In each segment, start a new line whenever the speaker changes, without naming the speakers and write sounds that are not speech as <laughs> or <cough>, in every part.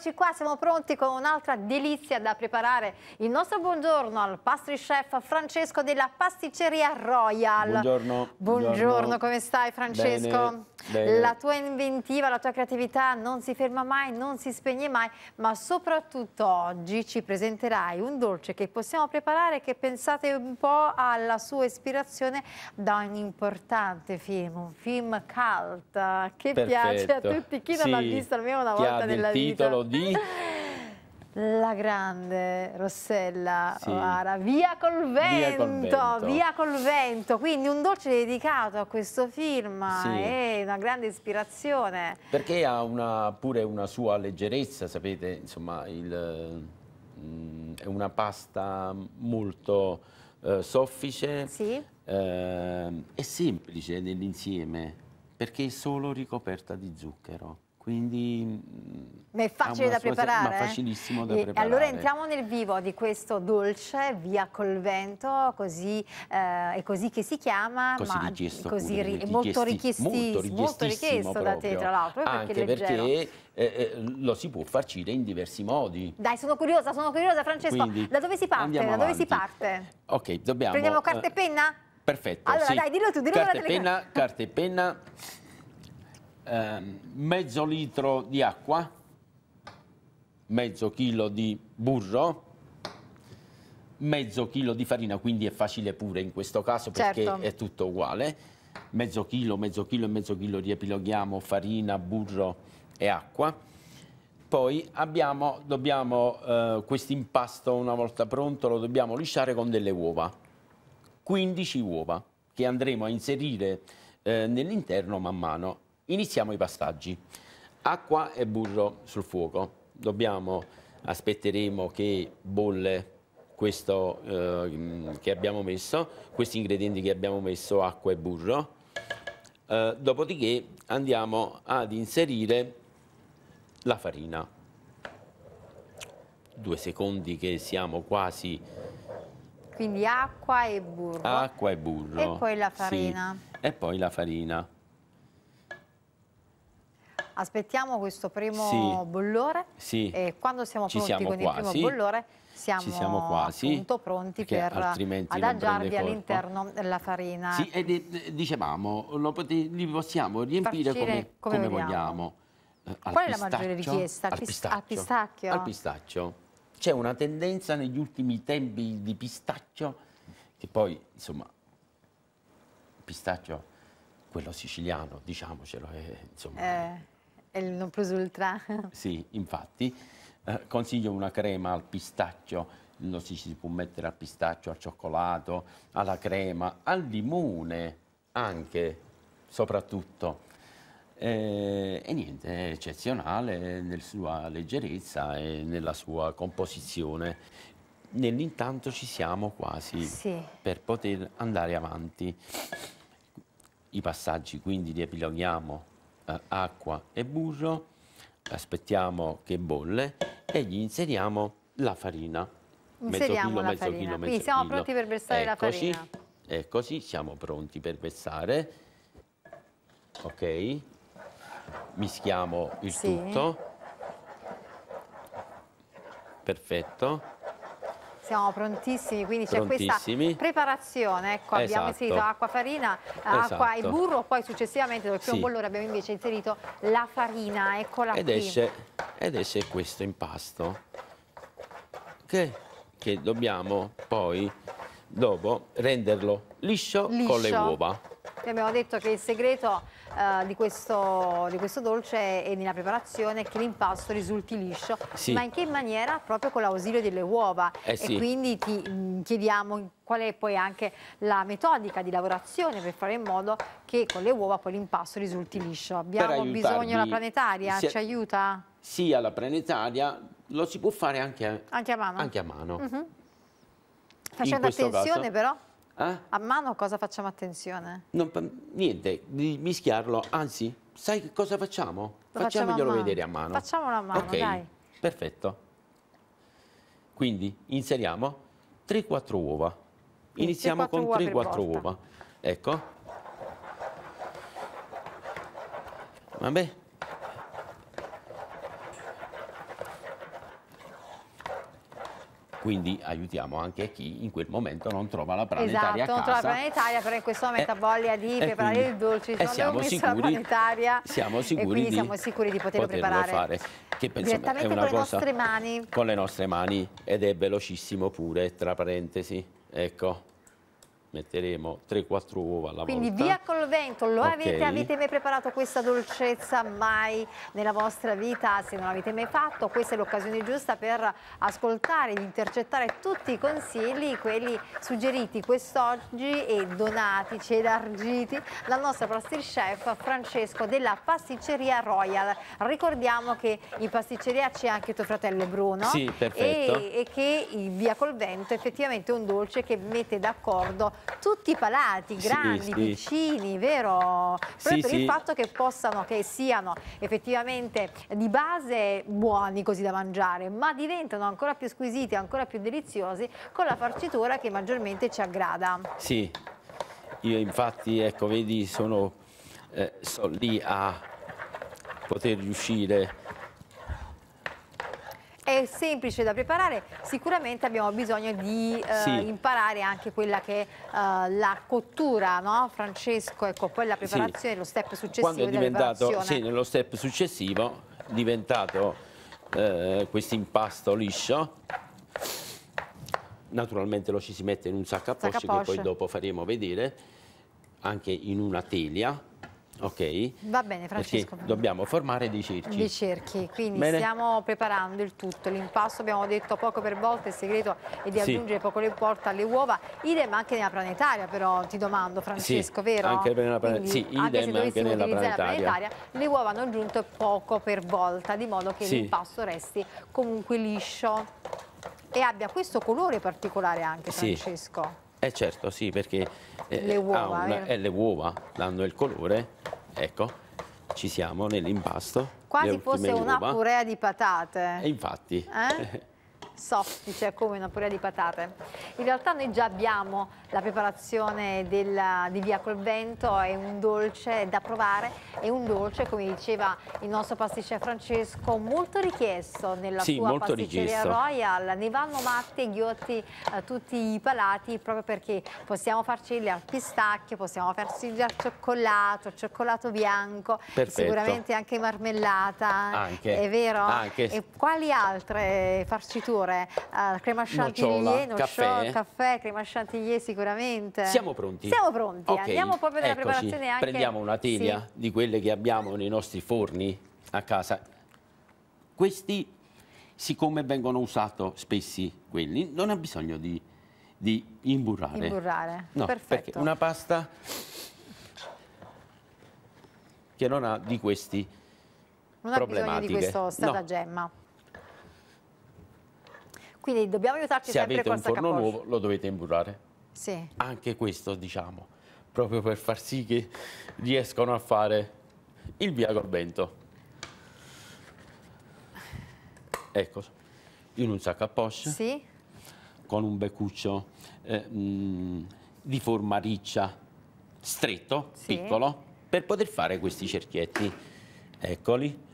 Eccoci qua, siamo pronti con un'altra delizia da preparare. Il nostro buongiorno al pastry chef Francesco della pasticceria Royal. Buongiorno. Buongiorno, buongiorno. come stai Francesco? Bene. Bene. La tua inventiva, la tua creatività non si ferma mai, non si spegne mai, ma soprattutto oggi ci presenterai un dolce che possiamo preparare che pensate un po' alla sua ispirazione da un importante film, un film cult che Perfetto. piace a tutti, chi non l'ha visto almeno una volta nella vita. il titolo
di... <laughs>
La grande Rossella sì. Oara, via col, vento, via col vento, via col vento, quindi un dolce dedicato a questo film sì. è una grande ispirazione.
Perché ha una, pure una sua leggerezza, sapete, insomma, il, mh, mm, è una pasta molto eh, soffice sì. eh, e semplice nell'insieme, perché è solo ricoperta di zucchero quindi ma è facile da preparare sua, ma eh? facilissimo da e preparare allora entriamo
nel vivo di questo dolce via col vento così eh, così che si chiama così ma richiesto così ri molto, richiesto, molto richiesto proprio. da te tra l'altro anche perché, perché
eh, lo si può farcire in diversi modi
dai sono curiosa sono curiosa Francesco quindi, da dove si parte da dove si parte
ok dobbiamo prendiamo carta eh, e penna Perfetto. Allora, sì. dai, dillo tu, dillo carta e penna, carta e penna eh, mezzo litro di acqua, mezzo chilo di burro, mezzo chilo di farina, quindi è facile pure in questo caso perché certo. è tutto uguale, mezzo chilo, mezzo chilo e mezzo chilo riepiloghiamo farina, burro e acqua. Poi abbiamo, dobbiamo eh, questo impasto una volta pronto lo dobbiamo lisciare con delle uova, 15 uova che andremo a inserire eh, nell'interno man mano Iniziamo i passaggi. Acqua e burro sul fuoco. Dobbiamo, aspetteremo che bolle questo eh, che abbiamo messo, questi ingredienti che abbiamo messo, acqua e burro. Eh, dopodiché andiamo ad inserire la farina. Due secondi che siamo quasi...
Quindi acqua e burro.
Acqua e burro. E poi la farina. Sì. E poi la farina.
Aspettiamo questo primo sì. bollore sì. e quando siamo Ci pronti siamo con quasi. il primo bollore siamo, Ci siamo quasi, pronti per adagiarvi all'interno della farina. Sì,
e dicevamo, li possiamo riempire come, come, come vogliamo. Eh, al Qual è la maggiore richiesta? Al pistacchio. Al pistacchio. Al pistacchio. C'è una tendenza negli ultimi tempi di pistacchio, che poi, insomma, pistacchio, quello siciliano, diciamocelo, è, eh, insomma...
Eh è il non plus ultra.
Sì, infatti. Eh, consiglio una crema al pistacchio, lo si, può mettere al pistacchio, al cioccolato, alla crema, al limone anche, soprattutto. E, eh, e niente, è eccezionale nella sua leggerezza e nella sua composizione. Nell'intanto ci siamo quasi sì. per poter andare avanti. I passaggi quindi li epiloghiamo eh, acqua e burro, aspettiamo che bolle e gli inseriamo la farina. Inseriamo mezzo chilo, mezzo farina. chilo, Quindi siamo chilo. pronti per versare eccoci, la farina. Eccoci, siamo pronti per versare. Ok, mischiamo il sì. tutto. Perfetto.
Siamo prontissimi, quindi c'è questa preparazione, ecco, esatto. abbiamo inserito acqua, farina, esatto. acqua e esatto. burro, poi successivamente nel primo sì. bollore abbiamo invece inserito la farina, eccola ed qui. Esce,
ed esce questo impasto che, che dobbiamo poi dopo renderlo liscio, liscio. con le uova
abbiamo detto che il segreto eh, di, questo, di, questo, dolce e nella preparazione è che l'impasto risulti liscio, sì. ma in che maniera? Proprio con l'ausilio delle uova. Eh sì. E quindi ti mh, mm, chiediamo qual è poi anche la metodica di lavorazione per fare in modo che con le uova poi l'impasto risulti liscio. Abbiamo bisogno della planetaria, ci aiuta?
Sì, alla planetaria lo si può fare anche a,
anche a mano. Anche a mano. Mm -hmm.
Facendo attenzione caso. però eh?
A mano cosa facciamo attenzione?
Non, niente, di mischiarlo, anzi, sai cosa facciamo? Lo Facciamoglielo facciamo a vedere a mano. Facciamolo
a mano, okay. dai.
Perfetto. Quindi inseriamo 3-4 uova. Iniziamo 3, con 3-4 uova. Ecco. Vabbè, quindi aiutiamo anche chi in quel momento non trova la prana esatto, Italia a casa. non trova la prana
Italia, però in questo momento eh, ha eh, voglia di eh, preparare quindi, il dolce, ci eh, siamo sicuri, Italia, siamo sicuri, di, siamo sicuri di, poterlo, poterlo preparare
fare, che penso direttamente con le nostre mani. Con le nostre mani ed è velocissimo pure, tra parentesi, ecco metteremo 3-4 uova alla Quindi volta. via
col vento, lo okay. avete, avete, mai preparato questa dolcezza? Mai nella vostra vita, se non l'avete mai fatto, questa è l'occasione giusta per ascoltare, intercettare tutti i consigli, quelli suggeriti quest'oggi e donatici ed argiti dal nostro pastry chef Francesco della pasticceria Royal. Ricordiamo che in pasticceria c'è anche tuo fratello Bruno sì, e, e che via col vento è effettivamente un dolce che mette d'accordo tutti i palati, grandi, sì, sì. piccini, vero? Proprio sì, per il fatto che possano, che siano effettivamente di base buoni così da mangiare, ma diventano ancora più squisiti, ancora più deliziosi con la farcitura che maggiormente ci aggrada.
Sì, io infatti, ecco, vedi, sono, eh, sono lì a poter riuscire
è semplice da preparare, sicuramente abbiamo bisogno di eh, sì. imparare anche quella che è eh, la cottura, no? Francesco, ecco, poi la preparazione, sì. lo step successivo Quando è diventato, Sì,
nello step successivo è diventato eh, questo impasto liscio naturalmente lo ci si mette in un sacco a poche che poi dopo faremo vedere anche in una teglia Ok.
Va bene Francesco. Perché
dobbiamo formare dei cerchi. Dei
cerchi, quindi bene. stiamo preparando il tutto, l'impasto abbiamo detto poco per volta, il segreto è di aggiungere sì. poco le porta alle uova, idem anche nella planetaria però ti domando Francesco, sì, vero? Anche nella planetaria, sì, idem anche, se anche nella planetaria. la planetaria. Le uova hanno aggiunto poco per volta, di modo che sì. l'impasto resti comunque liscio e abbia questo colore particolare anche Francesco. Sì.
Eh certo, sì, perché eh, le, uova, una, eh. eh, le uova danno il colore, ecco, ci siamo nell'impasto. Quasi fosse una uova.
purea di patate. E
infatti. Eh? <laughs>
soffice cioè come una purea di patate. In realtà noi già abbiamo la preparazione della, di Via col Vento, è un dolce da provare, è un dolce, come diceva il nostro pasticcere Francesco, molto richiesto nella sì, sua pasticceria richiesto. Royal. Ne vanno matti e ghiotti a eh, tutti i palati proprio perché possiamo farci al pistacchio, possiamo farci il cioccolato, il cioccolato bianco, Perfetto. sicuramente anche marmellata. Anche. È vero? Anche. E quali altre eh, farciture? sapore, uh, ah, crema chantilly, nocciola, caffè. caffè. crema chantilly sicuramente. Siamo pronti? Siamo pronti, okay. andiamo proprio nella preparazione anche. Prendiamo una teglia
sì. di quelle che abbiamo nei nostri forni a casa. Questi, siccome vengono usati spessi quelli, non ha bisogno di, di imburrare. Imburrare, no, perfetto. una pasta che non ha di questi non ha bisogno di questo
stratagemma. No. Quindi dobbiamo aiutarci Se sempre con Se avete un forno nuovo
lo dovete imburrare. Sì. Anche questo, diciamo, proprio per far sì che riescano a fare il via col vento. Ecco, in un sacco a poche. Sì. Con un beccuccio eh, mh, mm, di forma riccia, stretto, sì. piccolo, per poter fare questi cerchietti. Eccoli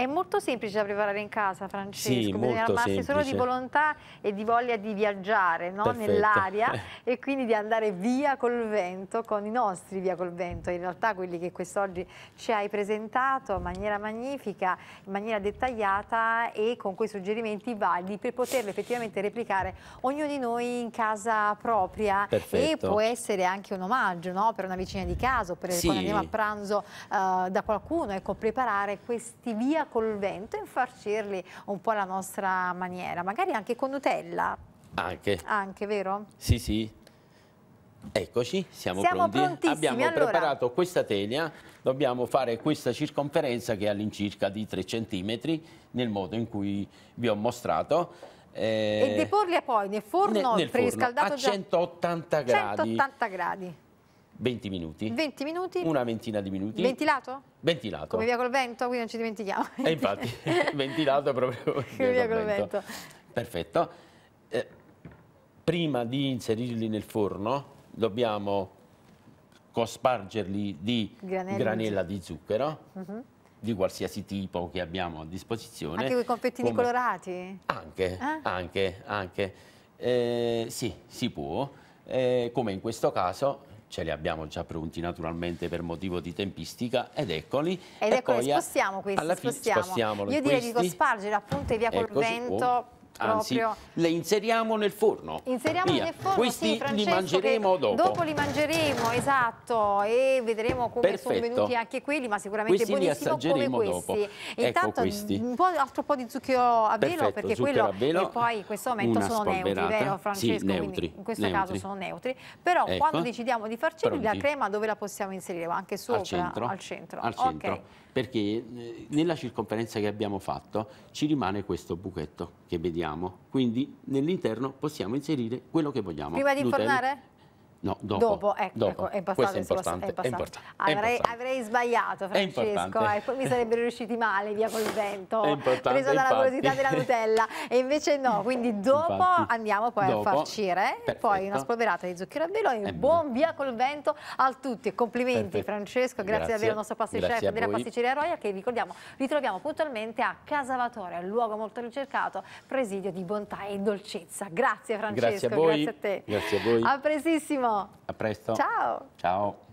è molto semplice da preparare in casa, Francesco, sì, bisogna armarsi solo di volontà e di voglia di viaggiare no? nell'aria <laughs> e quindi di andare via col vento, con i nostri via col vento, in realtà quelli che quest'oggi ci hai presentato in maniera magnifica, in maniera dettagliata e con quei suggerimenti validi per poterli effettivamente replicare ognuno di noi in casa propria Perfetto. e può essere anche un omaggio no? per una vicina di casa oppure sì. quando andiamo a pranzo uh, da qualcuno, ecco, preparare questi via col vento e infarcirli un po' alla nostra maniera, magari anche con Nutella. Anche. Anche, vero?
Sì, sì. Eccoci, siamo, siamo pronti. Abbiamo allora... preparato questa teglia, dobbiamo fare questa circonferenza che è all'incirca di 3 cm nel modo in cui vi ho mostrato. Eh... E
deporli poi nel forno nel, nel forno, a
180 gradi. 180 gradi. 20 minuti.
20 minuti? Una
ventina di minuti. Ventilato? Ventilato. Come via
col vento, qui non ci dimentichiamo. E
infatti, <laughs> ventilato proprio come via col vento. vento. Perfetto. Eh, prima di inserirli nel forno dobbiamo cospargerli di Granelli. granella di zucchero. Uh mhm. -huh. di qualsiasi tipo che abbiamo a disposizione. Anche quei confettini come...
colorati?
Anche, eh? anche, anche. Eh, sì, si può. Eh, come in questo caso ce li abbiamo già pronti naturalmente per motivo di tempistica ed eccoli. Ed eccoli, spostiamo
questi, spostiamo. Io direi di spargere appunto e via col Eccoci. vento. Oh Anzi,
le inseriamo nel forno. Inseriamo Via. nel forno, Questi sì, li mangeremo dopo. Dopo li
mangeremo, esatto, e vedremo come Perfetto. sono venuti anche quelli, ma sicuramente questi buonissimo come questi. Dopo. Ecco, intanto ecco un po', altro po' di zucchero a velo, perché quello a velo, e poi in questo momento sono neutri, vero Francesco? Sì, neutri, in questo neutri. caso sono neutri. Però ecco. quando decidiamo di farci la crema dove la possiamo inserire? Anche sopra? Al centro. Al centro. Al centro. Okay.
Perché eh, nella circonferenza che abbiamo fatto ci rimane questo buchetto che vediamo. Quindi nell'interno possiamo inserire quello che vogliamo. Prima di Nutella. No, dopo. dopo ecco, dopo. ecco, è passato. Questo è importante. È passato. È importante. Avrei, è importante.
avrei sbagliato, Francesco, e eh, poi mi sarebbero riusciti male via col vento, preso dalla curiosità della Nutella. E invece no, quindi dopo infatti. andiamo poi dopo. a farcire, Perfetto. Eh, poi una spolverata di zucchero a velo e eh, buon via col vento a tutti. Complimenti Perfetto. Francesco, grazie, grazie, avere il nostro pastry della pasticceria Roia che ricordiamo ritroviamo puntualmente a Casavatore, un luogo molto ricercato, presidio di bontà e dolcezza. Grazie Francesco, grazie a, voi. grazie a te.
Grazie a voi. A
prestissimo.
A presto. Ciao. Ciao.